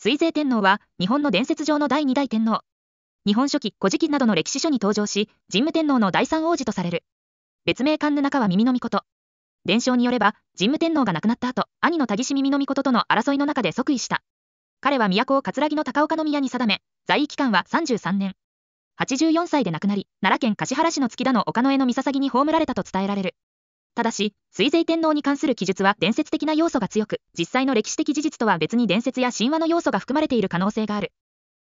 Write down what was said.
水税天皇は日本の伝説上の第2代天皇。日本書紀、古事記などの歴史書に登場し、神武天皇の第三王子とされる。別名神布は耳の御事。伝承によれば、神武天皇が亡くなった後、兄の義岸耳の御事との争いの中で即位した。彼は都を葛城の高岡の宮に定め、在位期間は33年。84歳で亡くなり、奈良県橿原市の月田の丘の江の三捧に葬られたと伝えられる。ただし、水星天皇に関する記述は伝説的な要素が強く、実際の歴史的事実とは別に伝説や神話の要素が含まれている可能性がある。